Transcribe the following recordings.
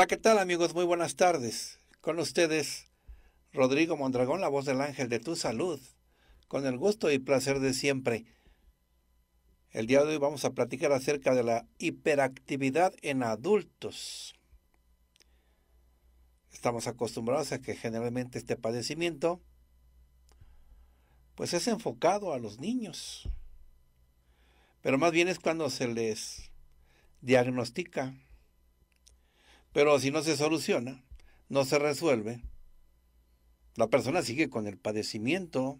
Hola, ¿qué tal amigos? Muy buenas tardes. Con ustedes, Rodrigo Mondragón, la voz del ángel de tu salud, con el gusto y placer de siempre. El día de hoy vamos a platicar acerca de la hiperactividad en adultos. Estamos acostumbrados a que generalmente este padecimiento pues es enfocado a los niños. Pero más bien es cuando se les diagnostica pero si no se soluciona, no se resuelve, la persona sigue con el padecimiento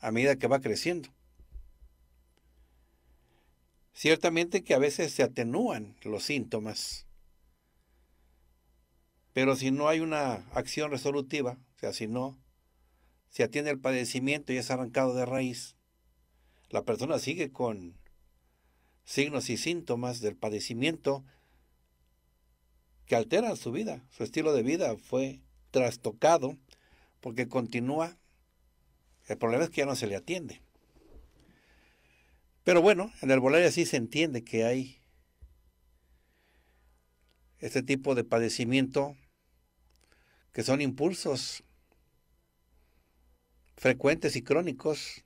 a medida que va creciendo. Ciertamente que a veces se atenúan los síntomas, pero si no hay una acción resolutiva, o sea, si no se atiende el padecimiento y es arrancado de raíz, la persona sigue con signos y síntomas del padecimiento que altera su vida, su estilo de vida fue trastocado porque continúa. El problema es que ya no se le atiende. Pero bueno, en el volar sí se entiende que hay este tipo de padecimiento que son impulsos frecuentes y crónicos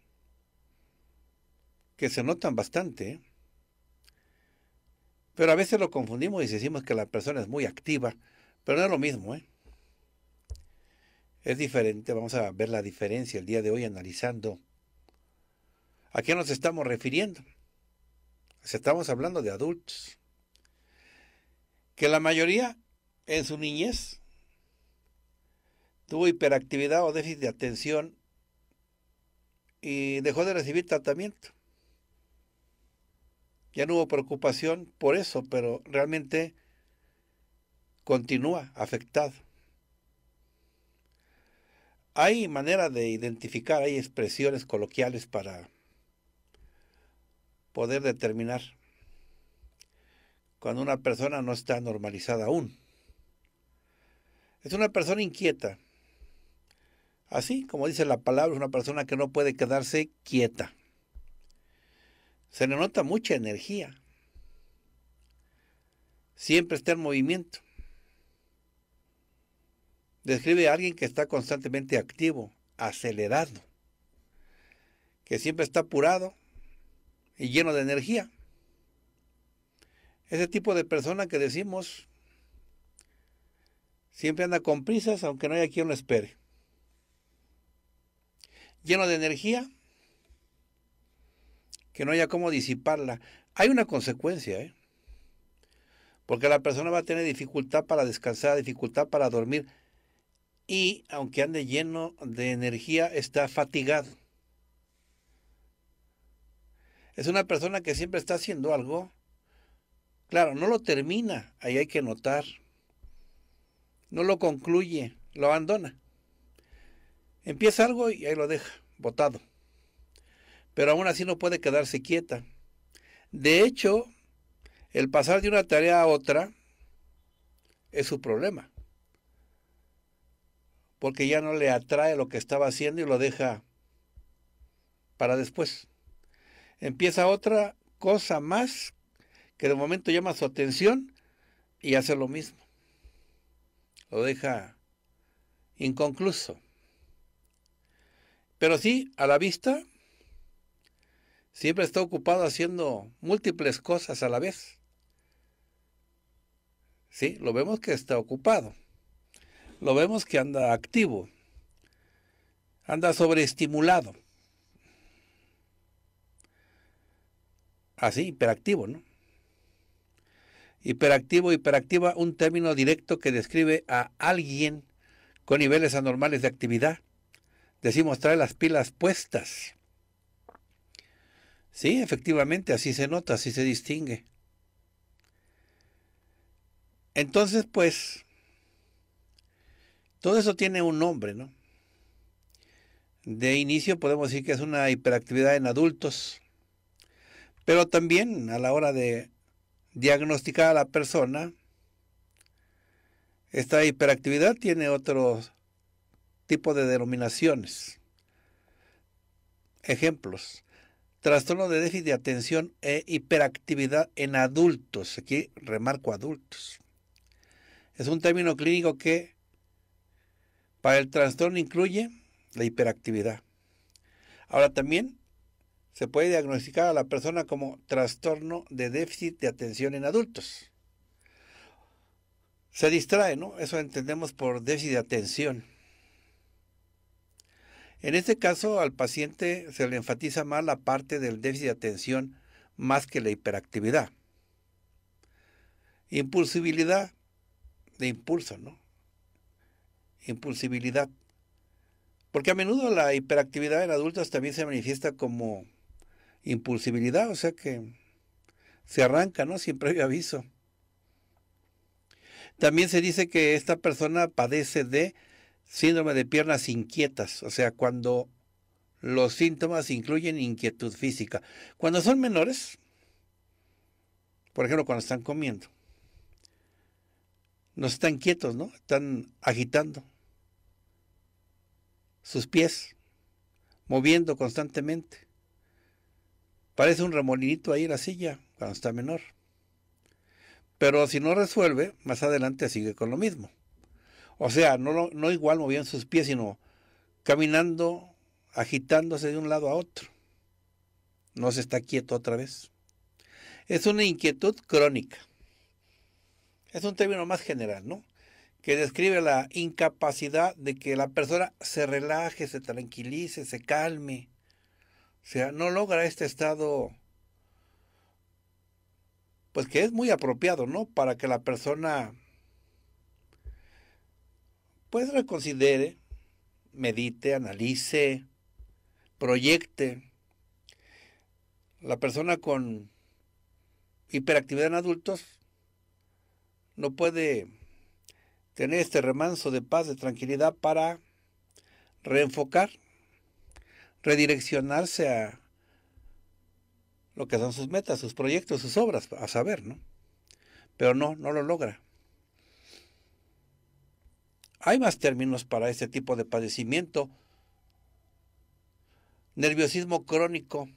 que se notan bastante. ¿eh? Pero a veces lo confundimos y decimos que la persona es muy activa, pero no es lo mismo, ¿eh? Es diferente, vamos a ver la diferencia el día de hoy analizando a qué nos estamos refiriendo. Estamos hablando de adultos, que la mayoría en su niñez tuvo hiperactividad o déficit de atención y dejó de recibir tratamiento ya no hubo preocupación por eso, pero realmente continúa afectado. Hay manera de identificar, hay expresiones coloquiales para poder determinar cuando una persona no está normalizada aún. Es una persona inquieta. Así como dice la palabra, es una persona que no puede quedarse quieta. Se le nota mucha energía. Siempre está en movimiento. Describe a alguien que está constantemente activo, acelerado, que siempre está apurado y lleno de energía. Ese tipo de persona que decimos siempre anda con prisas, aunque no haya quien lo espere. Lleno de energía, que no haya cómo disiparla. Hay una consecuencia, ¿eh? porque la persona va a tener dificultad para descansar, dificultad para dormir y aunque ande lleno de energía, está fatigado. Es una persona que siempre está haciendo algo. Claro, no lo termina, ahí hay que notar. No lo concluye, lo abandona. Empieza algo y ahí lo deja, botado pero aún así no puede quedarse quieta. De hecho, el pasar de una tarea a otra es su problema, porque ya no le atrae lo que estaba haciendo y lo deja para después. Empieza otra cosa más que de momento llama su atención y hace lo mismo. Lo deja inconcluso. Pero sí, a la vista, siempre está ocupado haciendo múltiples cosas a la vez. ¿Sí? Lo vemos que está ocupado. Lo vemos que anda activo. Anda sobreestimulado. Así, hiperactivo, ¿no? Hiperactivo, hiperactiva, un término directo que describe a alguien con niveles anormales de actividad. Decimos trae las pilas puestas. Sí, efectivamente, así se nota, así se distingue. Entonces, pues, todo eso tiene un nombre, ¿no? De inicio podemos decir que es una hiperactividad en adultos, pero también a la hora de diagnosticar a la persona, esta hiperactividad tiene otro tipo de denominaciones. Ejemplos Trastorno de déficit de atención e hiperactividad en adultos. Aquí remarco adultos. Es un término clínico que para el trastorno incluye la hiperactividad. Ahora también se puede diagnosticar a la persona como trastorno de déficit de atención en adultos. Se distrae, ¿no? Eso entendemos por déficit de atención. En este caso, al paciente se le enfatiza más la parte del déficit de atención más que la hiperactividad. Impulsibilidad de impulso, ¿no? Impulsibilidad. Porque a menudo la hiperactividad en adultos también se manifiesta como impulsibilidad, o sea que se arranca, ¿no? Siempre previo aviso. También se dice que esta persona padece de Síndrome de piernas inquietas, o sea, cuando los síntomas incluyen inquietud física. Cuando son menores, por ejemplo, cuando están comiendo, no están quietos, ¿no? Están agitando sus pies, moviendo constantemente. Parece un remolinito ahí en la silla cuando está menor. Pero si no resuelve, más adelante sigue con lo mismo. O sea, no, no, igual moviendo sus pies, sino caminando, agitándose de un lado a otro. No se está quieto otra vez. Es una inquietud crónica. Es un término más general, ¿no? Que describe la incapacidad de que la persona se relaje, se tranquilice, se calme. O sea, no logra este estado, pues que es muy apropiado, ¿no? Para que la persona pues reconsidere, medite, analice, proyecte. La persona con hiperactividad en adultos no puede tener este remanso de paz, de tranquilidad para reenfocar, redireccionarse a lo que son sus metas, sus proyectos, sus obras, a saber, ¿no? Pero no, no lo logra. Hay más términos para este tipo de padecimiento. Nerviosismo crónico.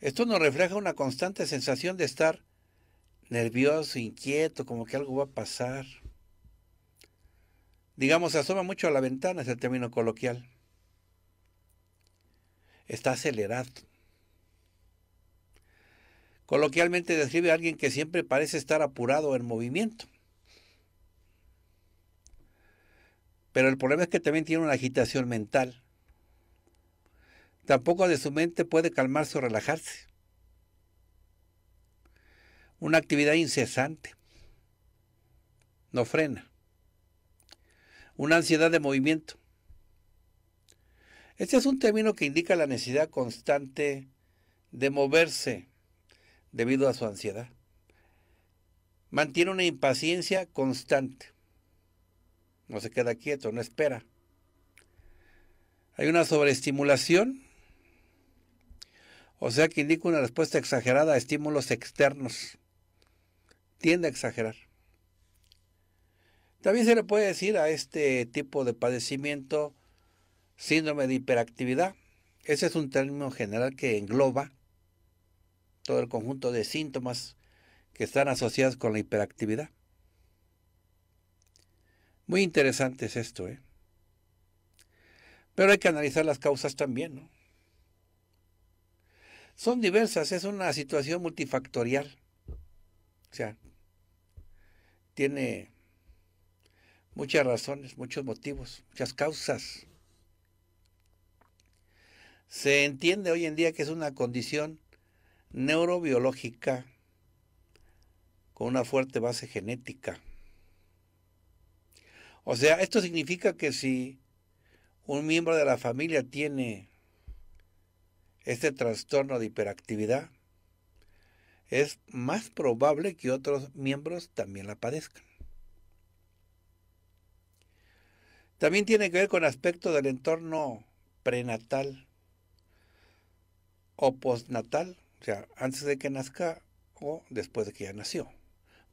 Esto nos refleja una constante sensación de estar nervioso, inquieto, como que algo va a pasar. Digamos, asoma mucho a la ventana, es el término coloquial. Está acelerado. Coloquialmente describe a alguien que siempre parece estar apurado en movimiento. Pero el problema es que también tiene una agitación mental. Tampoco de su mente puede calmarse o relajarse. Una actividad incesante. No frena. Una ansiedad de movimiento. Este es un término que indica la necesidad constante de moverse debido a su ansiedad. Mantiene una impaciencia constante no se queda quieto, no espera. Hay una sobreestimulación, o sea que indica una respuesta exagerada a estímulos externos. Tiende a exagerar. También se le puede decir a este tipo de padecimiento síndrome de hiperactividad. Ese es un término general que engloba todo el conjunto de síntomas que están asociados con la hiperactividad. Muy interesante es esto, ¿eh? Pero hay que analizar las causas también, ¿no? Son diversas, es una situación multifactorial. O sea, tiene muchas razones, muchos motivos, muchas causas. Se entiende hoy en día que es una condición neurobiológica con una fuerte base genética. O sea, esto significa que si un miembro de la familia tiene este trastorno de hiperactividad, es más probable que otros miembros también la padezcan. También tiene que ver con aspectos del entorno prenatal o postnatal, o sea, antes de que nazca o después de que ya nació.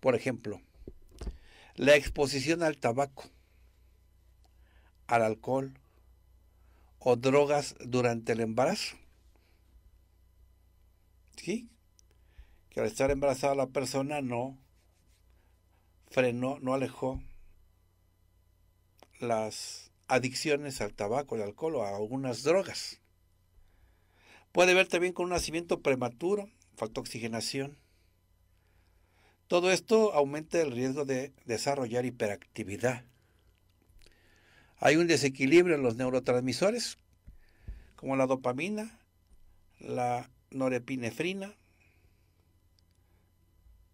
Por ejemplo, la exposición al tabaco al alcohol o drogas durante el embarazo. ¿Sí? Que al estar embarazada la persona no frenó, no alejó las adicciones al tabaco, al alcohol o a algunas drogas. Puede ver también con un nacimiento prematuro, falta de oxigenación. Todo esto aumenta el riesgo de desarrollar hiperactividad hay un desequilibrio en los neurotransmisores, como la dopamina, la norepinefrina.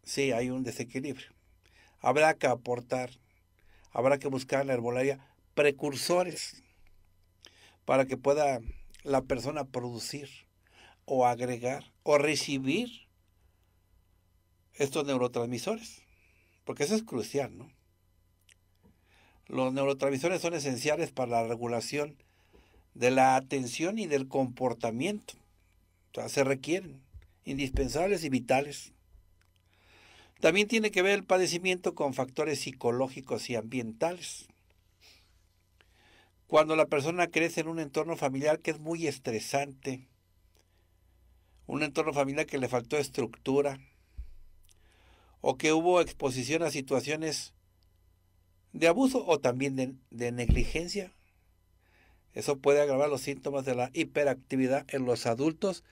Sí, hay un desequilibrio. Habrá que aportar, habrá que buscar en la herbolaria precursores para que pueda la persona producir o agregar o recibir estos neurotransmisores, porque eso es crucial, ¿no? Los neurotransmisores son esenciales para la regulación de la atención y del comportamiento. se requieren, indispensables y vitales. También tiene que ver el padecimiento con factores psicológicos y ambientales. Cuando la persona crece en un entorno familiar que es muy estresante, un entorno familiar que le faltó estructura, o que hubo exposición a situaciones de abuso o también de, negligencia. Eso puede agravar los síntomas de la hiperactividad en los adultos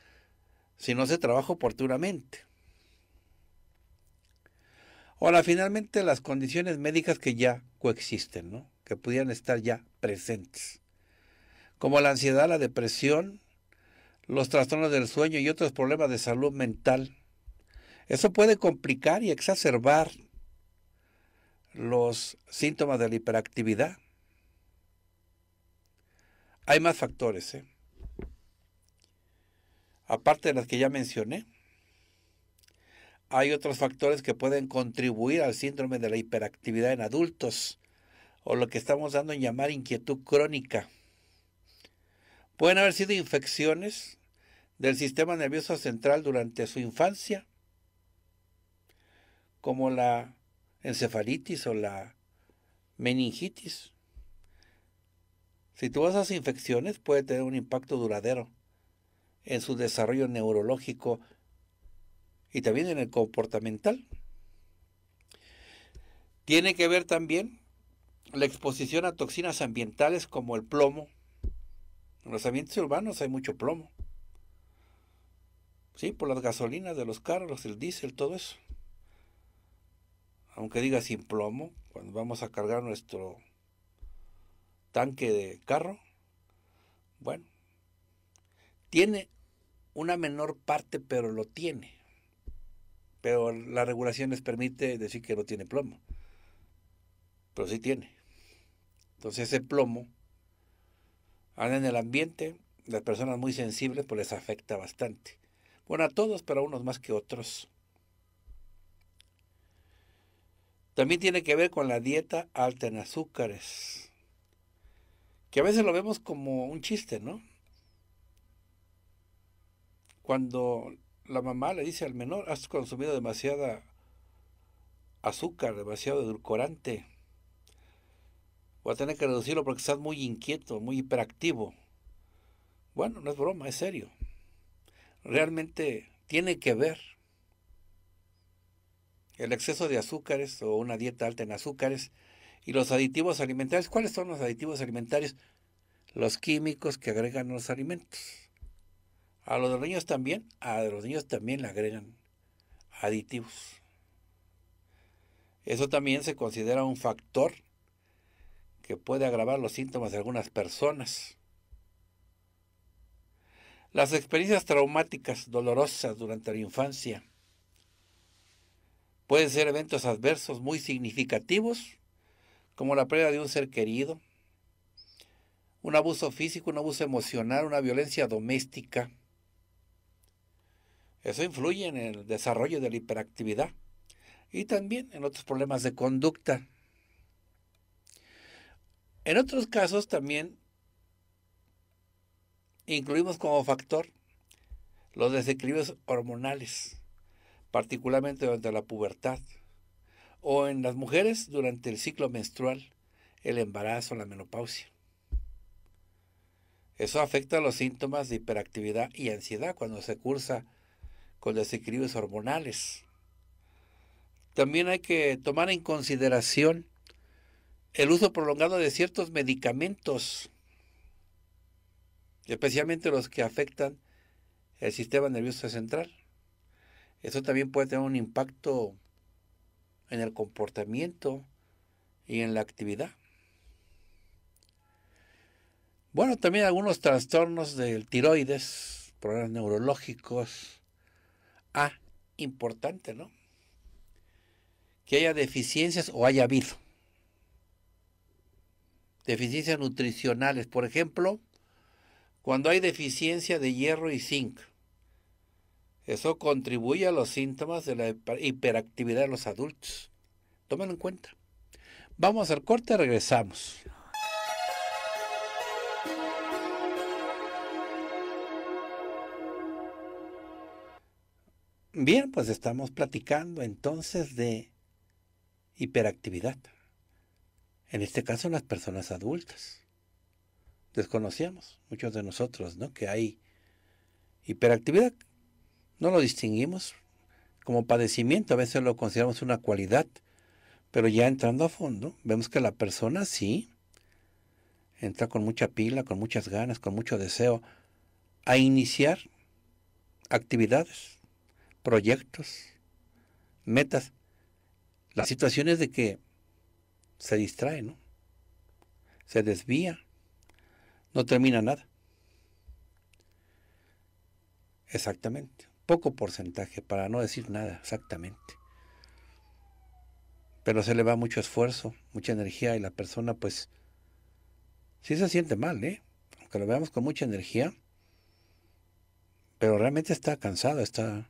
si no se trabaja oportunamente. Ahora, finalmente, las condiciones médicas que ya coexisten, ¿no? que pudieran estar ya presentes, como la ansiedad, la depresión, los trastornos del sueño y otros problemas de salud mental. Eso puede complicar y exacerbar los síntomas de la hiperactividad. Hay más factores, ¿eh? aparte de las que ya mencioné. Hay otros factores que pueden contribuir al síndrome de la hiperactividad en adultos o lo que estamos dando en llamar inquietud crónica. Pueden haber sido infecciones del sistema nervioso central durante su infancia, como la encefalitis o la meningitis. Si todas esas infecciones puede tener un impacto duradero en su desarrollo neurológico y también en el comportamental. Tiene que ver también la exposición a toxinas ambientales como el plomo. En los ambientes urbanos hay mucho plomo. Sí, por las gasolinas de los carros, el diésel, todo eso aunque diga sin plomo, cuando vamos a cargar nuestro tanque de carro, bueno, tiene una menor parte, pero lo tiene. Pero la regulación les permite decir que no tiene plomo, pero sí tiene. Entonces ese plomo anda en el ambiente, las personas muy sensibles pues les afecta bastante. Bueno, a todos, pero a unos más que otros. También tiene que ver con la dieta alta en azúcares, que a veces lo vemos como un chiste, ¿no? Cuando la mamá le dice al menor, has consumido demasiada azúcar, demasiado edulcorante, voy a tener que reducirlo porque estás muy inquieto, muy hiperactivo. Bueno, no es broma, es serio. Realmente tiene que ver el exceso de azúcares o una dieta alta en azúcares y los aditivos alimentarios. ¿Cuáles son los aditivos alimentarios? Los químicos que agregan los alimentos. A los los niños también, a los niños también le agregan aditivos. Eso también se considera un factor que puede agravar los síntomas de algunas personas. Las experiencias traumáticas dolorosas durante la infancia Pueden ser eventos adversos muy significativos, como la pérdida de un ser querido, un abuso físico, un abuso emocional, una violencia doméstica. Eso influye en el desarrollo de la hiperactividad y también en otros problemas de conducta. En otros casos también incluimos como factor los desequilibrios hormonales particularmente durante la pubertad, o en las mujeres durante el ciclo menstrual, el embarazo, la menopausia. Eso afecta los síntomas de hiperactividad y ansiedad cuando se cursa con desequilibrios hormonales. También hay que tomar en consideración el uso prolongado de ciertos medicamentos, especialmente los que afectan el sistema nervioso central. Eso también puede tener un impacto en el comportamiento y en la actividad. Bueno, también algunos trastornos del tiroides, problemas neurológicos. Ah, importante, ¿no? Que haya deficiencias o haya habido. Deficiencias nutricionales, por ejemplo, cuando hay deficiencia de hierro y zinc. Eso contribuye a los síntomas de la hiperactividad de los adultos. Tómenlo en cuenta. Vamos al corte, regresamos. Bien, pues estamos platicando entonces de hiperactividad. En este caso en las personas adultas. Desconocíamos, muchos de nosotros, ¿no? Que hay hiperactividad no lo distinguimos como padecimiento, a veces lo consideramos una cualidad, pero ya entrando a fondo, vemos que la persona sí entra con mucha pila, con muchas ganas, con mucho deseo a iniciar actividades, proyectos, metas. La situación es de que se distrae, ¿no? Se desvía, no termina nada. Exactamente poco porcentaje, para no decir nada exactamente. Pero se le va mucho esfuerzo, mucha energía y la persona pues sí se siente mal, ¿eh? Aunque lo veamos con mucha energía, pero realmente está cansado, está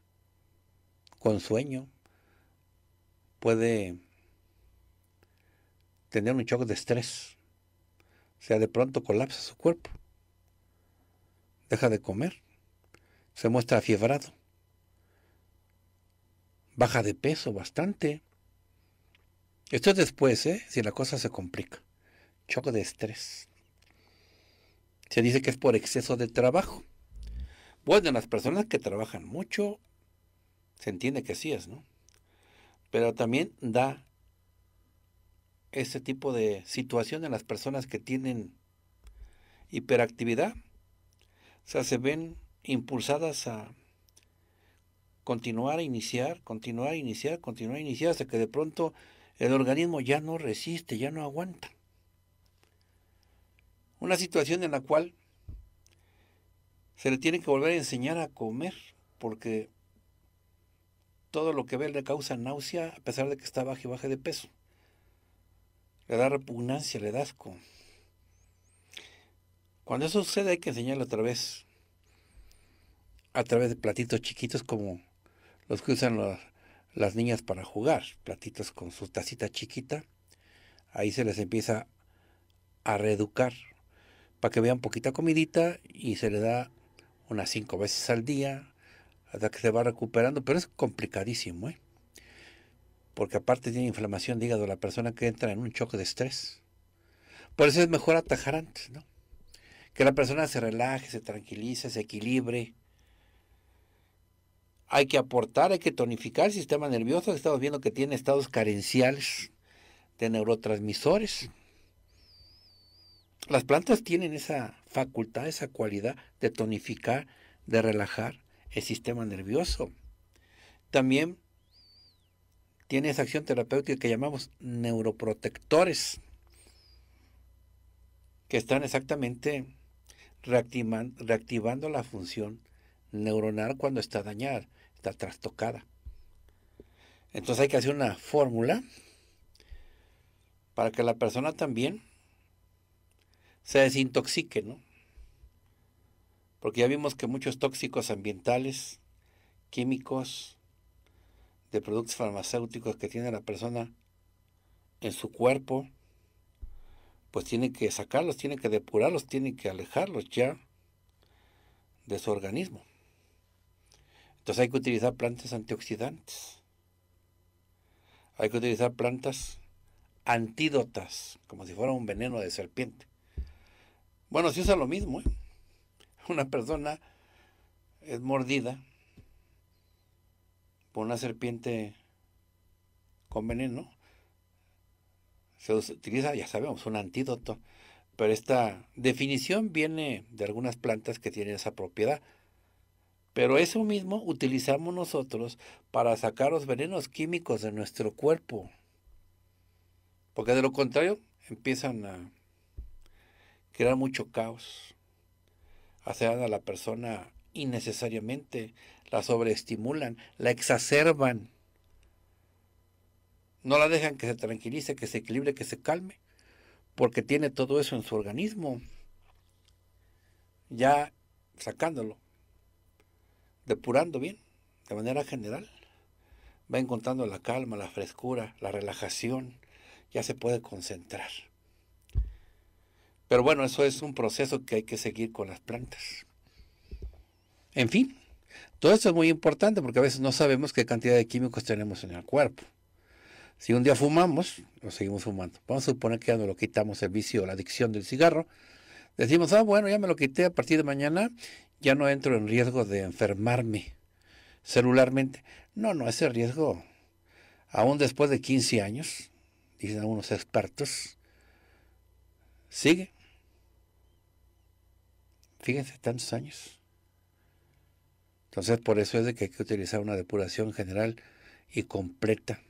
con sueño, puede tener un choque de estrés. O sea, de pronto colapsa su cuerpo. Deja de comer. Se muestra fiebrado baja de peso bastante. Esto es después, ¿eh? si la cosa se complica. Choque de estrés. Se dice que es por exceso de trabajo. Bueno, las personas que trabajan mucho, se entiende que sí es, ¿no? Pero también da ese tipo de situación en las personas que tienen hiperactividad. O sea, se ven impulsadas a continuar, a iniciar, continuar, a iniciar, continuar, a iniciar, hasta que de pronto el organismo ya no resiste, ya no aguanta. Una situación en la cual se le tiene que volver a enseñar a comer, porque todo lo que ve le causa náusea, a pesar de que está bajo y bajo de peso. Le da repugnancia, le da asco. Cuando eso sucede hay que enseñarlo otra vez, a través de platitos chiquitos como los que usan las niñas para jugar, platitos con su tacita chiquita, ahí se les empieza a reeducar para que vean poquita comidita y se le da unas cinco veces al día hasta que se va recuperando, pero es complicadísimo, ¿eh? porque aparte tiene inflamación de hígado la persona que entra en un choque de estrés. Por eso es mejor atajar antes, ¿no? Que la persona se relaje, se tranquilice, se equilibre, hay que aportar, hay que tonificar el sistema nervioso. Estamos viendo que tiene estados carenciales de neurotransmisores. Las plantas tienen esa facultad, esa cualidad de tonificar, de relajar el sistema nervioso. También tiene esa acción terapéutica que llamamos neuroprotectores, que están exactamente reactivando, la función neuronal cuando está dañada está trastocada. Entonces hay que hacer una fórmula para que la persona también se desintoxique, ¿no? Porque ya vimos que muchos tóxicos ambientales, químicos, de productos farmacéuticos que tiene la persona en su cuerpo, pues tiene que sacarlos, tiene que depurarlos, tiene que alejarlos ya de su organismo. Entonces hay que utilizar plantas antioxidantes. Hay que utilizar plantas antídotas, como si fuera un veneno de serpiente. Bueno, si usa lo mismo. ¿eh? Una persona es mordida por una serpiente con veneno. Se utiliza, ya sabemos, un antídoto. Pero esta definición viene de algunas plantas que tienen esa propiedad. Pero eso mismo utilizamos nosotros para sacar los venenos químicos de nuestro cuerpo. Porque de lo contrario empiezan a crear mucho caos, hacer a la persona innecesariamente, la sobreestimulan, la exacerban, no la dejan que se tranquilice, que se equilibre, que se calme, porque tiene todo eso en su organismo, ya sacándolo depurando bien, de manera general. Va encontrando la calma, la frescura, la relajación, ya se puede concentrar. Pero bueno, eso es un proceso que hay que seguir con las plantas. En fin, todo esto es muy importante porque a veces no sabemos qué cantidad de químicos tenemos en el cuerpo. Si un día fumamos, lo seguimos fumando. Vamos a suponer que ya lo quitamos el vicio o la adicción del cigarro, decimos, ah, bueno, ya me lo quité a partir de mañana, ya no entro en riesgo de enfermarme celularmente. No, no, ese riesgo, aún después de 15 años, dicen algunos expertos, sigue. Fíjense, tantos años. Entonces, por eso es de que hay que utilizar una depuración general y completa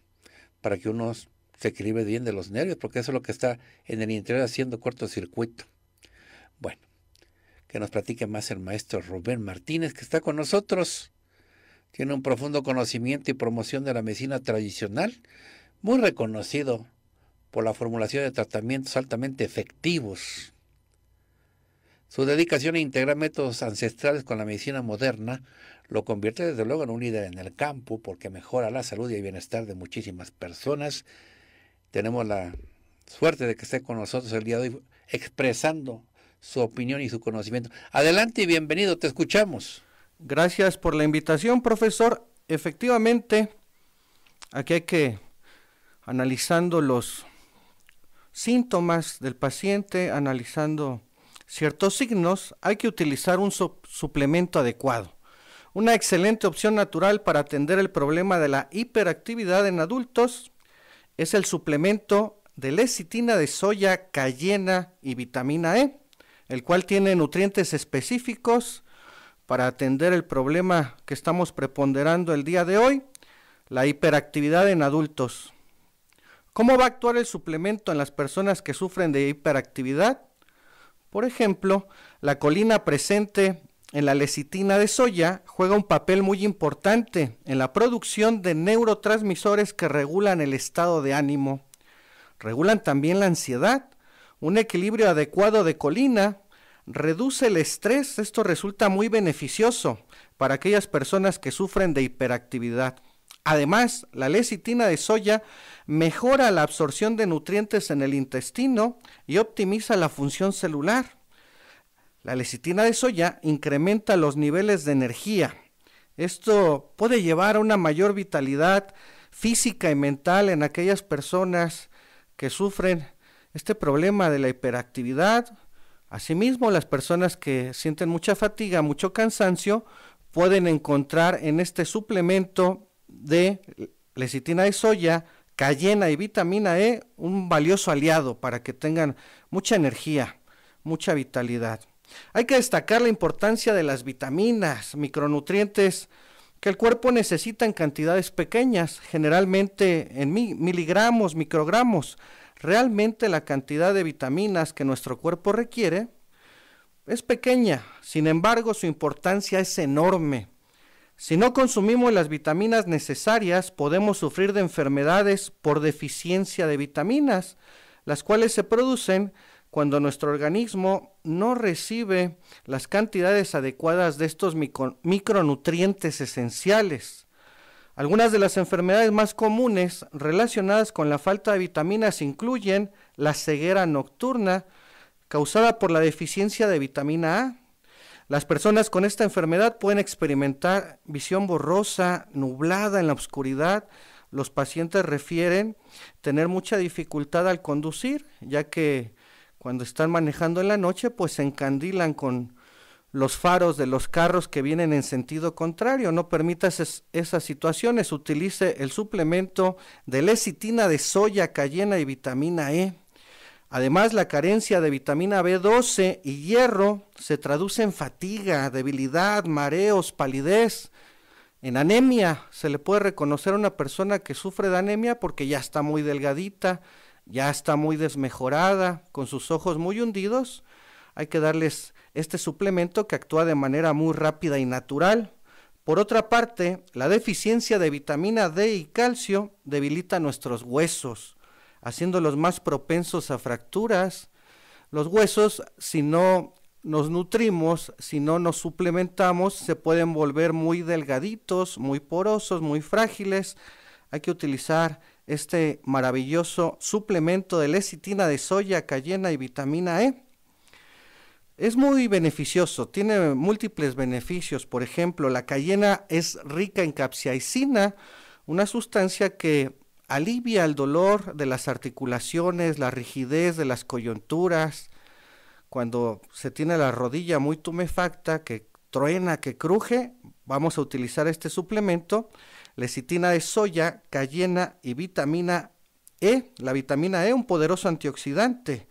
para que uno se equilibre bien de los nervios, porque eso es lo que está en el interior haciendo cortocircuito. Bueno, que nos platique más el maestro Rubén Martínez, que está con nosotros. Tiene un profundo conocimiento y promoción de la medicina tradicional, muy reconocido por la formulación de tratamientos altamente efectivos. Su dedicación a integrar métodos ancestrales con la medicina moderna lo convierte desde luego en un líder en el campo porque mejora la salud y el bienestar de muchísimas personas. Tenemos la suerte de que esté con nosotros el día de hoy expresando su opinión y su conocimiento. Adelante y bienvenido, te escuchamos. Gracias por la invitación, profesor. Efectivamente, aquí hay que analizando los síntomas del paciente, analizando ciertos signos, hay que utilizar un suplemento adecuado. Una excelente opción natural para atender el problema de la hiperactividad en adultos es el suplemento de lecitina de soya, cayena y vitamina E el cual tiene nutrientes específicos para atender el problema que estamos preponderando el día de hoy, la hiperactividad en adultos. ¿Cómo va a actuar el suplemento en las personas que sufren de hiperactividad? Por ejemplo, la colina presente en la lecitina de soya juega un papel muy importante en la producción de neurotransmisores que regulan el estado de ánimo. Regulan también la ansiedad, un equilibrio adecuado de colina reduce el estrés. Esto resulta muy beneficioso para aquellas personas que sufren de hiperactividad. Además, la lecitina de soya mejora la absorción de nutrientes en el intestino y optimiza la función celular. La lecitina de soya incrementa los niveles de energía. Esto puede llevar a una mayor vitalidad física y mental en aquellas personas que sufren este problema de la hiperactividad. Asimismo, las personas que sienten mucha fatiga, mucho cansancio, pueden encontrar en este suplemento de lecitina de soya, cayena y vitamina E un valioso aliado para que tengan mucha energía, mucha vitalidad. Hay que destacar la importancia de las vitaminas, micronutrientes que el cuerpo necesita en cantidades pequeñas, generalmente en miligramos, microgramos realmente la cantidad de vitaminas que nuestro cuerpo requiere es pequeña, sin embargo su importancia es enorme. Si no consumimos las vitaminas necesarias, podemos sufrir de enfermedades por deficiencia de vitaminas, las cuales se producen cuando nuestro organismo no recibe las cantidades adecuadas de estos micronutrientes esenciales. Algunas de las enfermedades más comunes relacionadas con la falta de vitaminas incluyen la ceguera nocturna causada por la deficiencia de vitamina A. Las personas con esta enfermedad pueden experimentar visión borrosa, nublada en la oscuridad. Los pacientes refieren tener mucha dificultad al conducir, ya que cuando están manejando en la noche, pues se encandilan con, los faros de los carros que vienen en sentido contrario. No permitas esas, esas situaciones. Utilice el suplemento de lecitina de soya, cayena y vitamina E. Además, la carencia de vitamina B12 y hierro se traduce en fatiga, debilidad, mareos, palidez. En anemia se le puede reconocer a una persona que sufre de anemia porque ya está muy delgadita, ya está muy desmejorada, con sus ojos muy hundidos. Hay que darles este suplemento que actúa de manera muy rápida y natural. Por otra parte, la deficiencia de vitamina D y calcio debilita nuestros huesos, haciéndolos más propensos a fracturas. Los huesos, si no nos nutrimos, si no nos suplementamos, se pueden volver muy delgaditos, muy porosos, muy frágiles. Hay que utilizar este maravilloso suplemento de lecitina de soya, cayena y vitamina E es muy beneficioso, tiene múltiples beneficios. Por ejemplo, la cayena es rica en capsaicina, una sustancia que alivia el dolor de las articulaciones, la rigidez de las coyunturas. Cuando se tiene la rodilla muy tumefacta, que truena, que cruje, vamos a utilizar este suplemento, lecitina de soya, cayena y vitamina E. La vitamina E, un poderoso antioxidante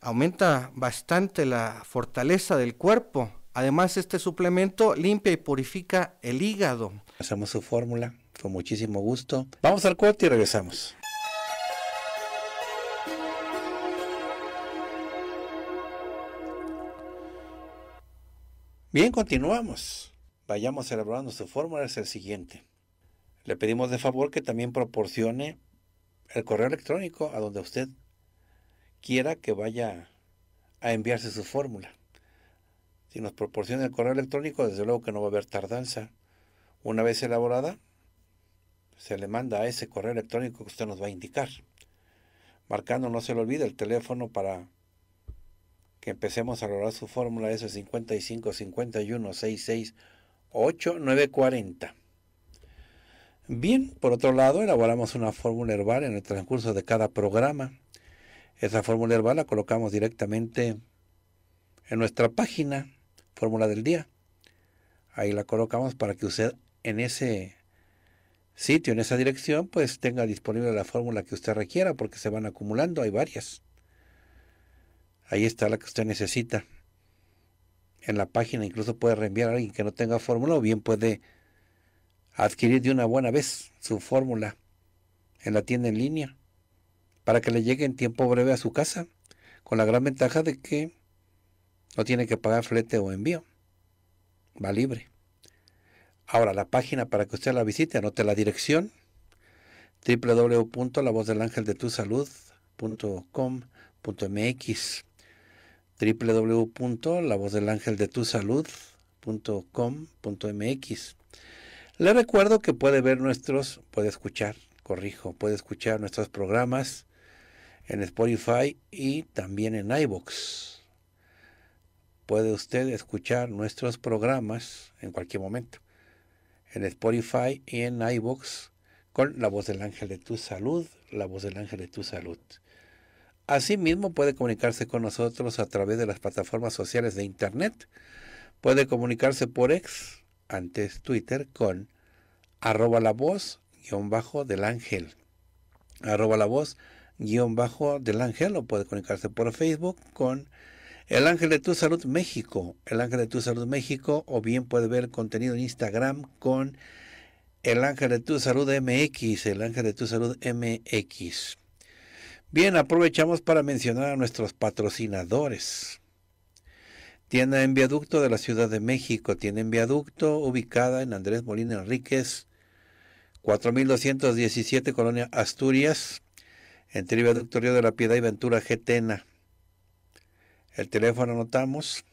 aumenta bastante la fortaleza del cuerpo. Además, este suplemento limpia y purifica el hígado. Hacemos su fórmula con muchísimo gusto. Vamos al cuarto y regresamos. Bien, continuamos. Vayamos elaborando su fórmula, es el siguiente. Le pedimos de favor que también proporcione el correo electrónico a donde usted quiera que vaya a enviarse su fórmula. Si nos proporciona el correo electrónico, desde luego que no va a haber tardanza. Una vez elaborada, se le manda a ese correo electrónico que usted nos va a indicar. Marcando, no se le olvide el teléfono para que empecemos a lograr su fórmula es 5551668940. 55 51 8940. Bien, por otro lado, elaboramos una fórmula herbal en el transcurso de cada programa. Esa fórmula herbal la colocamos directamente en nuestra página, fórmula del día. Ahí la colocamos para que usted en ese sitio, en esa dirección, pues tenga disponible la fórmula que usted requiera, porque se van acumulando, hay varias. Ahí está la que usted necesita. En la página incluso puede reenviar a alguien que no tenga fórmula o bien puede adquirir de una buena vez su fórmula en la tienda en línea para que le llegue en tiempo breve a su casa, con la gran ventaja de que no tiene que pagar flete o envío. Va libre. Ahora, la página para que usted la visite, anote la dirección www.lavozdelangeldetusalud.com.mx www.lavozdelangeldetusalud.com.mx Le recuerdo que puede ver nuestros, puede escuchar, corrijo, puede escuchar nuestros programas en Spotify y también en iBox. Puede usted escuchar nuestros programas en cualquier momento, en Spotify y en iBox, con la voz del ángel de tu salud, la voz del ángel de tu salud. Asimismo, puede comunicarse con nosotros a través de las plataformas sociales de Internet. Puede comunicarse por ex, antes Twitter, con arroba la voz guión bajo del ángel. Arroba la voz guión bajo del ángel o puede conectarse por Facebook con el Ángel de Tu Salud México, El Ángel de Tu Salud México, o bien puede ver contenido en Instagram con El Ángel de Tu Salud MX, El Ángel de Tu Salud MX. Bien, aprovechamos para mencionar a nuestros patrocinadores. Tienda en viaducto de la Ciudad de México, tienda en viaducto ubicada en Andrés Molina Enríquez, 4217 Colonia Asturias, entre Viaducto de la Piedad y Ventura Getena. El teléfono anotamos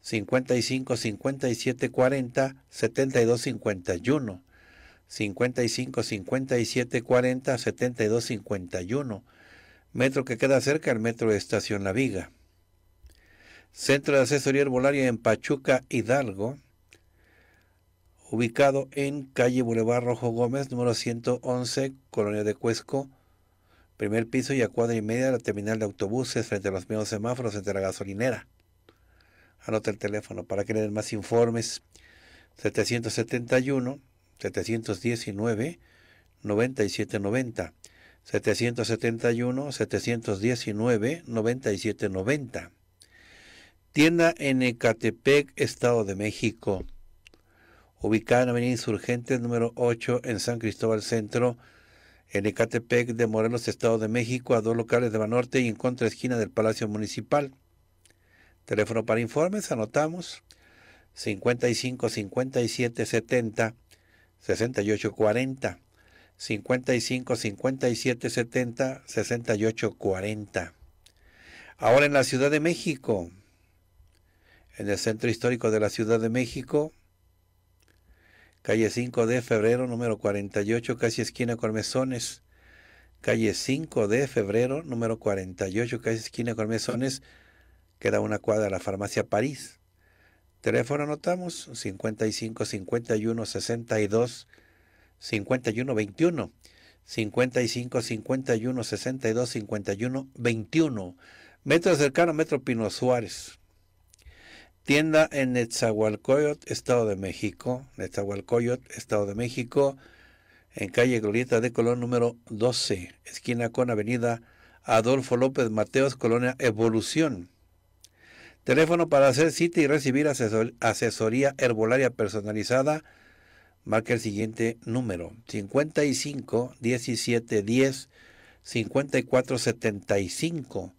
55 57 40 72 51. 55 57 40 72 51. Metro que queda cerca al metro de Estación La Viga. Centro de Asesoría Herbolaria en Pachuca, Hidalgo. Ubicado en calle Boulevard Rojo Gómez, número 111, Colonia de Cuesco, primer piso y a cuadra y media la terminal de autobuses frente a los mismos semáforos entre la gasolinera. Anota el teléfono para que le den más informes. 771 719 9790 771 719 9790 Tienda en Ecatepec, Estado de México. Ubicada en Avenida Insurgentes número 8 en San Cristóbal Centro en Ecatepec de Morelos, Estado de México, a dos locales de Banorte y en contra esquina del Palacio Municipal. Teléfono para informes, anotamos 55 57 70 68 40. 55 57 70 68 40. Ahora en la Ciudad de México, en el centro histórico de la Ciudad de México, calle 5 de febrero, número 48, casi esquina con Calle 5 de febrero, número 48, casi esquina con Queda una cuadra de la farmacia París. Teléfono anotamos 55 51 62 51 21. 55 51 62 51 21. Metro cercano, Metro Pino Suárez. Tienda en Netzahualcoyot, Estado de México. Netzahualcoyot, Estado de México. En calle Glorieta de Colón número 12, esquina con avenida Adolfo López Mateos, Colonia Evolución. Teléfono para hacer cita y recibir asesoría herbolaria personalizada. Marca el siguiente número: 55 17 10 54 75.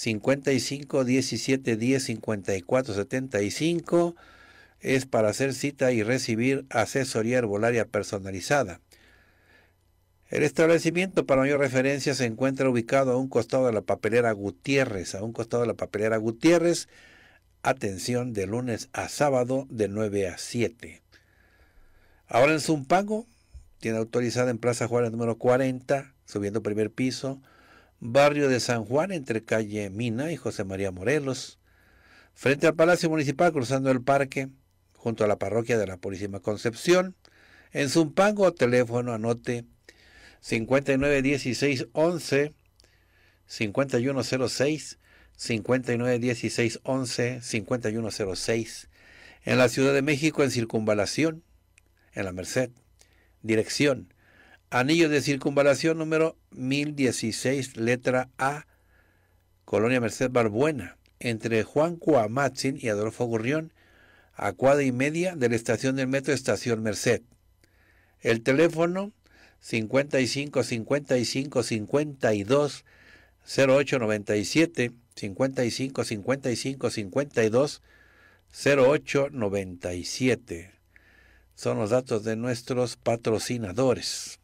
55 17 10 54 75 es para hacer cita y recibir asesoría herbolaria personalizada. El establecimiento para mayor referencia se encuentra ubicado a un costado de la papelera Gutiérrez, a un costado de la papelera Gutiérrez, atención de lunes a sábado de 9 a 7. Ahora en Zumpango, tiene autorizada en Plaza Juárez número 40, subiendo primer piso, barrio de San Juan, entre calle Mina y José María Morelos, frente al Palacio Municipal, cruzando el parque, junto a la parroquia de la Purísima Concepción. En Zumpango, teléfono anote 591611 5106 591611 5106 en la Ciudad de México en Circunvalación, en la Merced, dirección Anillo de circunvalación número 1016, letra A, Colonia Merced Barbuena, entre Juan Cuamatzin y Adolfo Gurrión, a cuadra y media de la estación del metro Estación Merced. El teléfono 55 55 52 0897 55 55 52 0897. Son los datos de nuestros patrocinadores.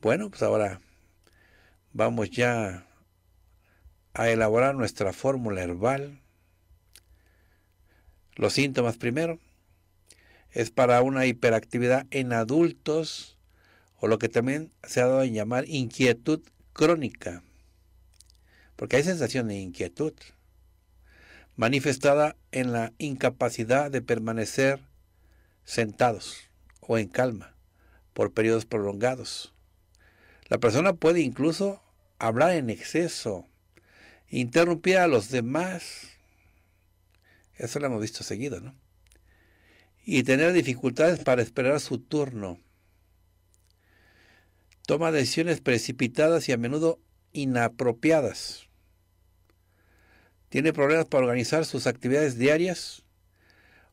Bueno, pues ahora vamos ya a elaborar nuestra fórmula herbal. Los síntomas primero es para una hiperactividad en adultos o lo que también se ha dado en llamar inquietud crónica, porque hay sensación de inquietud manifestada en la incapacidad de permanecer sentados o en calma por periodos prolongados la persona puede incluso hablar en exceso, interrumpir a los demás. Eso lo hemos visto seguido, ¿no? Y tener dificultades para esperar su turno. Toma decisiones precipitadas y a menudo inapropiadas. Tiene problemas para organizar sus actividades diarias,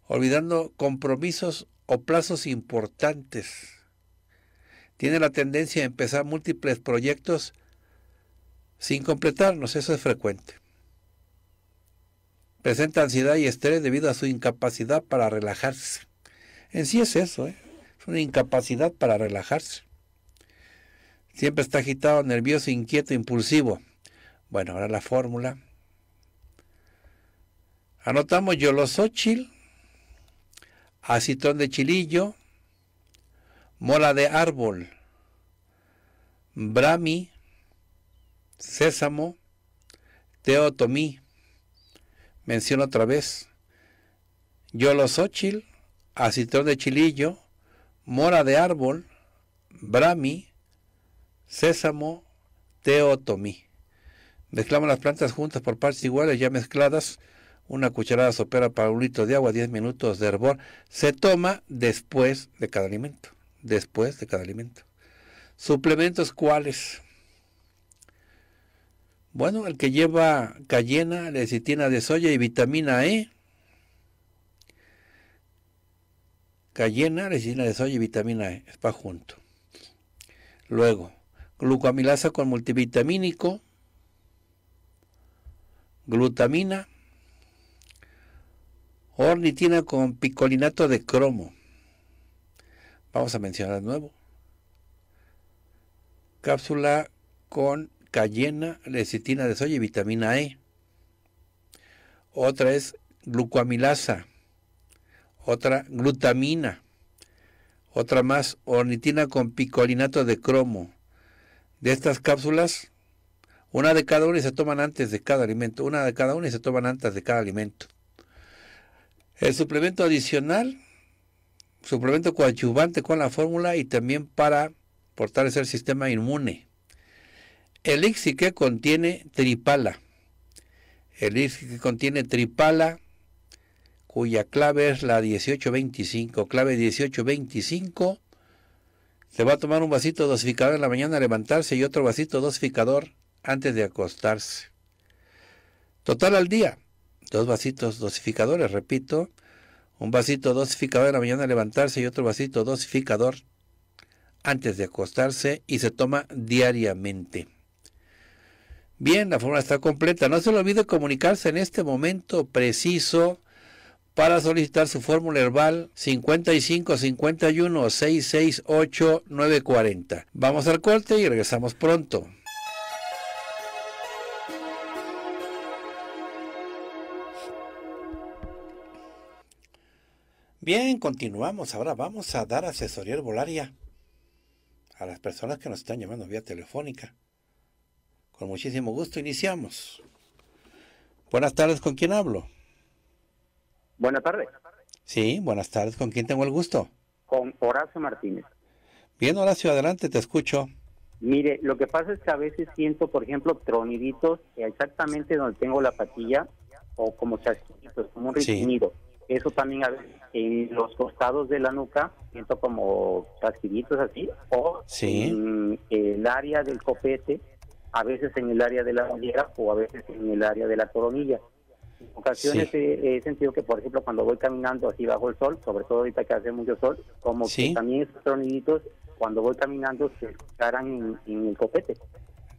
olvidando compromisos o plazos importantes tiene la tendencia a empezar múltiples proyectos sin completarnos, eso es frecuente. Presenta ansiedad y estrés debido a su incapacidad para relajarse. En sí es eso, ¿eh? es una incapacidad para relajarse. Siempre está agitado, nervioso, inquieto, impulsivo. Bueno, ahora la fórmula. Anotamos yolosochil, acitón de chilillo, mola de árbol, brami, sésamo, teotomí. Menciono otra vez, yolosóchil, acitrón de chilillo, mora de árbol, brami, sésamo, teotomí. Mezclamos las plantas juntas por partes iguales, ya mezcladas. Una cucharada sopera para un litro de agua, 10 minutos de hervor. Se toma después de cada alimento después de cada alimento. ¿Suplementos cuáles? Bueno, el que lleva cayena, lecitina de soya y vitamina E. Cayena, lecitina de soya y vitamina E, es para junto. Luego, glucamilasa con multivitamínico, glutamina, ornitina con picolinato de cromo. Vamos a mencionar de nuevo. Cápsula con cayena, lecitina de soya y vitamina E. Otra es glucoamilasa. Otra glutamina. Otra más ornitina con picolinato de cromo. De estas cápsulas, una de cada una y se toman antes de cada alimento. Una de cada una y se toman antes de cada alimento. El suplemento adicional suplemento coadyuvante con la fórmula y también para fortalecer el sistema inmune. El que contiene tripala. El que contiene tripala, cuya clave es la 1825. Clave 1825. Se va a tomar un vasito dosificador en la mañana a levantarse y otro vasito dosificador antes de acostarse. Total al día, dos vasitos dosificadores, repito, un vasito dosificador en la mañana levantarse y otro vasito dosificador antes de acostarse y se toma diariamente. Bien, la fórmula está completa. No se le olvide comunicarse en este momento preciso para solicitar su fórmula herbal 5551 668 940. Vamos al corte y regresamos pronto. Bien, continuamos. Ahora vamos a dar asesoría herbolaria a las personas que nos están llamando vía telefónica. Con muchísimo gusto iniciamos. Buenas tardes, ¿con quién hablo? Buenas tardes. Sí, buenas tardes, ¿con quién tengo el gusto? Con Horacio Martínez. Bien, Horacio, adelante, te escucho. Mire, lo que pasa es que a veces siento, por ejemplo, troniditos exactamente donde tengo la patilla o como chasquitos, como un sí. Eso también a veces en los costados de la nuca, siento como casquillitos así, o en eh, el área del copete, a veces en el área de la rodillera o a veces en el área de la coronilla. En ocasiones he, sentido que, por ejemplo, cuando voy caminando así bajo el sol, sobre todo ahorita que hace mucho sol, como que también esos tronillitos cuando voy caminando, se cargan en el copete.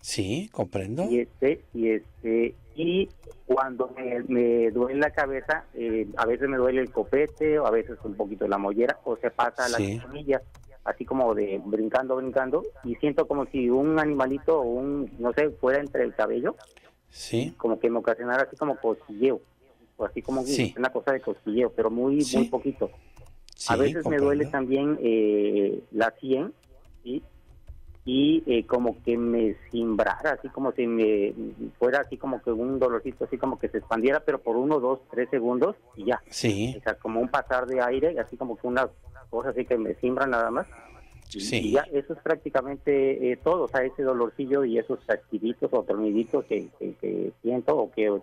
Sí, comprendo. Y este, y este, y cuando me, duele la cabeza, eh, a veces me duele el copete, o a veces un poquito la mollera, o se pasa la sí. así como de brincando, brincando, y siento como si un animalito o un, no sé, fuera entre el cabello. Sí. Como que me ocasionara así como cosquilleo, o así como una cosa de cosquilleo, pero muy, muy poquito. a veces me duele también eh, la sien, y y eh, como que me cimbrara, así como si me fuera así como que un dolorcito, así como que se expandiera, pero por uno, dos, tres segundos y ya. Sí. O sea, como un pasar de aire, así como que unas cosas así que me cimbran nada más. Sí. Y ya, eso es prácticamente eh, todo, o sea, ese dolorcillo y esos activitos o torniditos que, siento o que,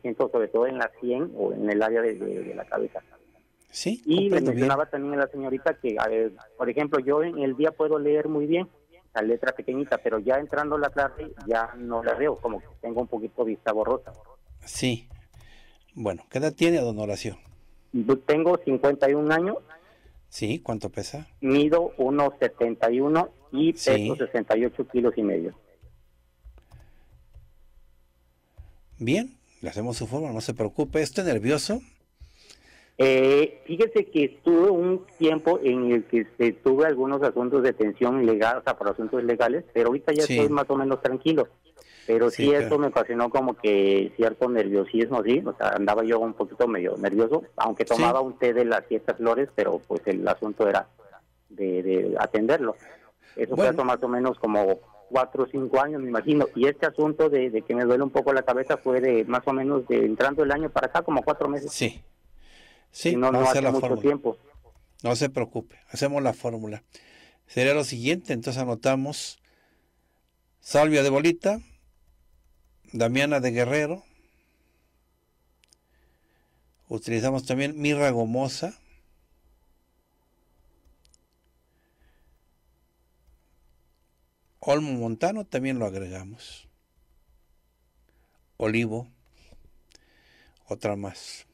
siento sobre todo en la sien o en el área de, la cabeza. Sí. Y le mencionaba también a la señorita que, por ejemplo, yo en el día puedo leer muy bien, letra pequeñita, pero ya entrando la clase ya no la veo, como que tengo un poquito vista borrosa. Sí. Bueno, ¿qué edad tiene, don Horacio? tengo 51 años. Sí, ¿cuánto pesa? Mido 1,71 y peso 68 kilos y medio. Bien, le hacemos su forma, no se preocupe. Estoy nervioso? Eh, fíjese que estuve un tiempo en el que este, tuve algunos asuntos de tensión legal, o sea, por asuntos legales, pero ahorita ya estoy más o menos tranquilo. Pero sí, eso me fascinó como que cierto nerviosismo, sí, o sea, andaba yo un poquito medio nervioso, aunque tomaba un té de las fiestas flores, pero pues el asunto era de, atenderlo. Eso fue hace más o menos como cuatro o cinco años, me imagino. Y este asunto de, que me duele un poco la cabeza fue de más o menos de entrando el año para acá, como cuatro meses. Sí. Sí, no, No se preocupe, hacemos la fórmula. Sería lo siguiente, entonces anotamos Salvia de Bolita, Damiana de Guerrero, utilizamos también Mirra Gomosa, Olmo Montano también lo agregamos. Olivo, otra más.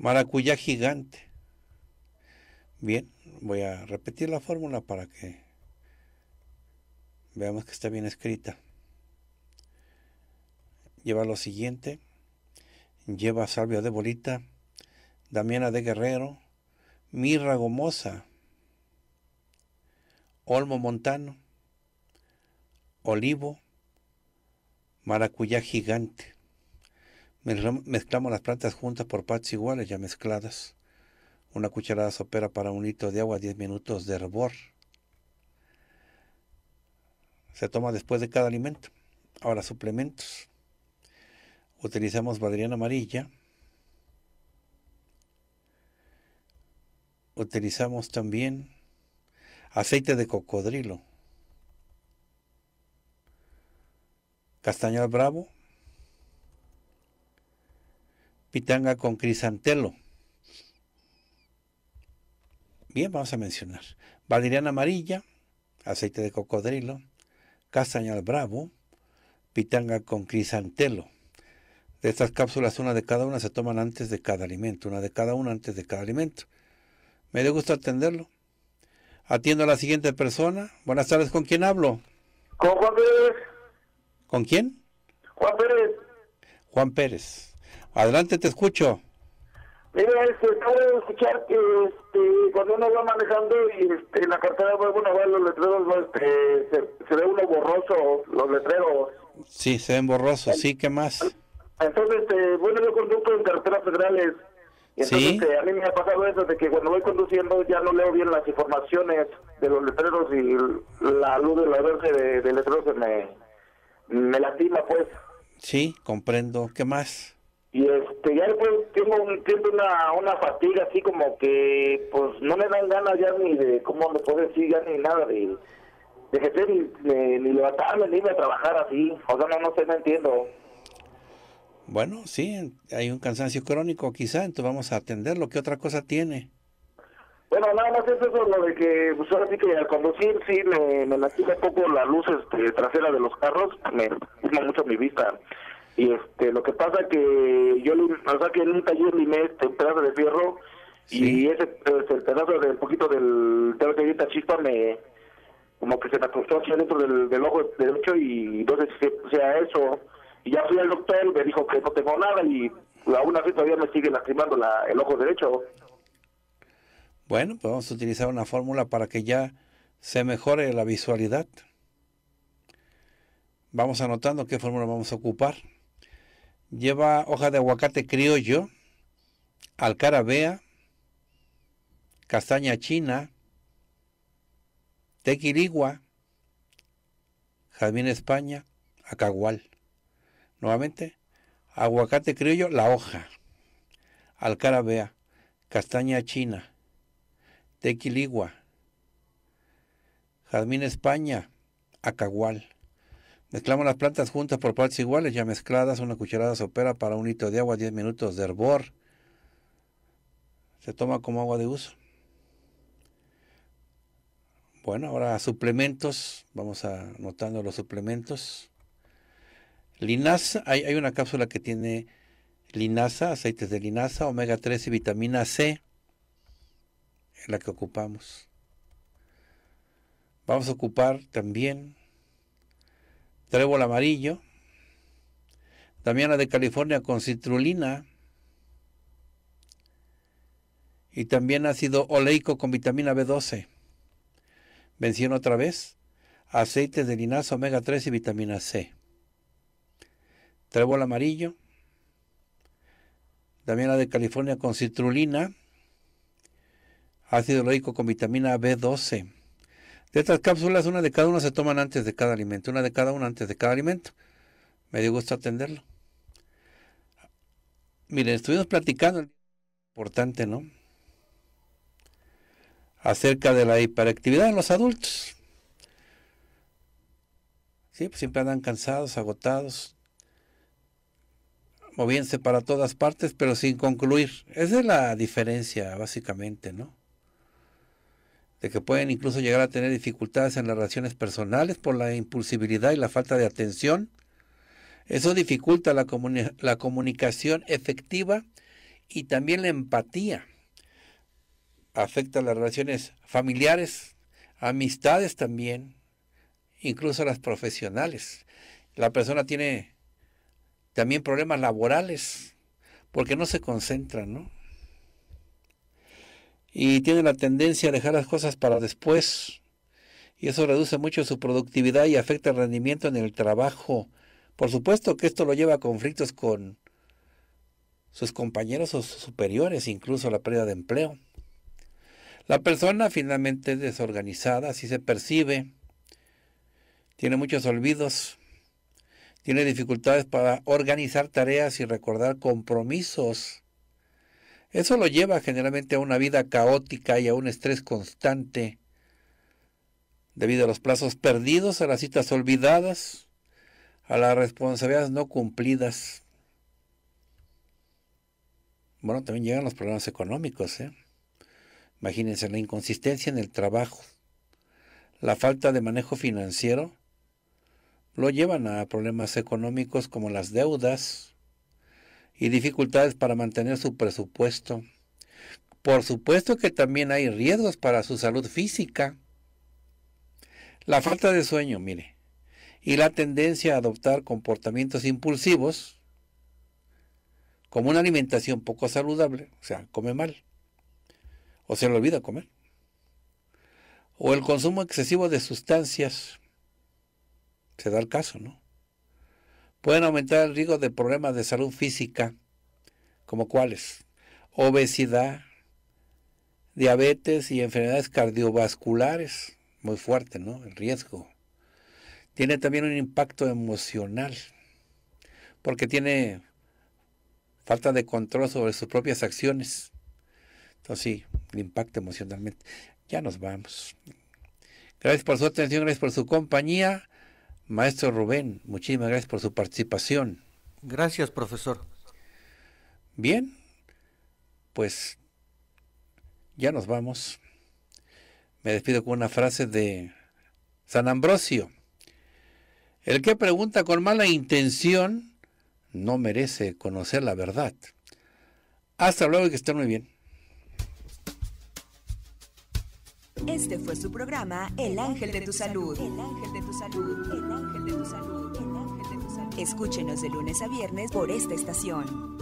maracuyá gigante. Bien, voy a repetir la fórmula para que veamos que está bien escrita. Lleva lo siguiente. Lleva salvia de bolita, damiana de guerrero, mirra gomosa, olmo montano, olivo, maracuyá gigante. Mezclamos las plantas juntas por partes iguales ya mezcladas. Una cucharada sopera para un litro de agua, 10 minutos de hervor. Se toma después de cada alimento. Ahora, suplementos. Utilizamos valeriana amarilla. Utilizamos también aceite de cocodrilo. Castañal bravo, pitanga con crisantelo. Bien, vamos a mencionar. Valeriana amarilla, aceite de cocodrilo, castañal bravo, pitanga con crisantelo. De estas cápsulas, una de cada una se toman antes de cada alimento, una de cada una antes de cada alimento. Me dio gusto atenderlo. Atiendo a la siguiente persona. Buenas tardes, ¿con quién hablo? Con Juan Pérez. ¿Con quién? Juan Pérez. Juan Pérez. Adelante, te escucho. Mira, este, acabo de escuchar que este, cuando uno va manejando y este, la cartera va, bueno, va, los letreros, este, se, se, ve uno borroso, los letreros. Sí, se ven borrosos, sí, ¿qué más? Entonces, este, bueno, yo conduzco en carreteras federales. Entonces, ¿Sí? Este, a mí me ha pasado eso de que cuando voy conduciendo ya no leo bien las informaciones de los letreros y la luz de la verde de, letreros se me, me lastima, pues. Sí, comprendo. ¿Qué más? y este ya después tengo, un, tiempo una, una fatiga así como que pues no me dan ganas ya ni de cómo me puedo decir ya ni nada de de que ni, ni levantarme ni irme a trabajar así o sea no no sé no entiendo bueno sí hay un cansancio crónico quizá entonces vamos a atenderlo ¿qué otra cosa tiene? Bueno, nada más es eso, lo de que, pues ahora sí que al conducir sí me, me lastima un poco la luz este, trasera de los carros, me lastima mucho mi vista y este lo que pasa que yo le que en un taller limé este un pedazo de fierro y ese, pues, pedazo de un poquito del de que chispa me como que se me acostó hacia dentro del, ojo derecho y sé si pues, sea eso y ya fui al doctor me dijo que no tengo nada y una vez todavía me sigue lastimando la, el ojo derecho bueno pues vamos a utilizar una fórmula para que ya se mejore la visualidad vamos anotando qué fórmula vamos a ocupar lleva hoja de aguacate criollo, alcarabea, castaña china, tequiligua, jazmín españa, acagual. Nuevamente, aguacate criollo, la hoja, alcarabea, castaña china, tequiligua, jazmín españa, acagual. Mezclamos las plantas juntas por partes iguales, ya mezcladas, una cucharada sopera para un litro de agua, 10 minutos de hervor. Se toma como agua de uso. Bueno, ahora suplementos. Vamos anotando los suplementos. Linaza, hay, una cápsula que tiene linaza, aceites de linaza, omega 3 y vitamina C, en la que ocupamos. Vamos a ocupar también trébol amarillo, damiana de California con citrulina y también ácido oleico con vitamina B12. Mención otra vez Aceite de linaza, omega 3 y vitamina C. Trébol amarillo, damiana de California con citrulina, ácido oleico con vitamina B12 de estas cápsulas, una de cada una se toman antes de cada alimento, una de cada una antes de cada alimento. Me dio gusto atenderlo. Miren, estuvimos platicando, importante, ¿no? Acerca de la hiperactividad en los adultos. Sí, pues siempre andan cansados, agotados, moviéndose para todas partes, pero sin concluir. Esa es la diferencia, básicamente, ¿no? de que pueden incluso llegar a tener dificultades en las relaciones personales por la impulsividad y la falta de atención. Eso dificulta la, la comunicación efectiva y también la empatía. Afecta las relaciones familiares, amistades también, incluso las profesionales. La persona tiene también problemas laborales porque no se concentra, ¿no? y tiene la tendencia a dejar las cosas para después. Y eso reduce mucho su productividad y afecta el rendimiento en el trabajo. Por supuesto que esto lo lleva a conflictos con sus compañeros o superiores, incluso la pérdida de empleo. La persona finalmente es desorganizada, así se percibe. Tiene muchos olvidos. Tiene dificultades para organizar tareas y recordar compromisos. Eso lo lleva generalmente a una vida caótica y a un estrés constante debido a los plazos perdidos, a las citas olvidadas, a las responsabilidades no cumplidas. Bueno, también llegan los problemas económicos. ¿eh? Imagínense la inconsistencia en el trabajo, la falta de manejo financiero, lo llevan a problemas económicos como las deudas, y dificultades para mantener su presupuesto. Por supuesto que también hay riesgos para su salud física. La falta de sueño, mire, y la tendencia a adoptar comportamientos impulsivos, como una alimentación poco saludable, o sea, come mal, o se le olvida comer, o el consumo excesivo de sustancias, se da el caso, ¿no? pueden aumentar el riesgo de problemas de salud física, como cuáles, obesidad, diabetes y enfermedades cardiovasculares. Muy fuerte, ¿no? El riesgo. Tiene también un impacto emocional, porque tiene falta de control sobre sus propias acciones. Entonces sí, el impacto emocionalmente. Ya nos vamos. Gracias por su atención, gracias por su compañía. Maestro Rubén, muchísimas gracias por su participación. Gracias, profesor. Bien, pues ya nos vamos. Me despido con una frase de San Ambrosio. El que pregunta con mala intención no merece conocer la verdad. Hasta luego y que estén muy bien. Este fue su programa El Ángel de tu Salud. El Ángel de tu Salud. El Ángel de Escúchenos de lunes a viernes por esta estación.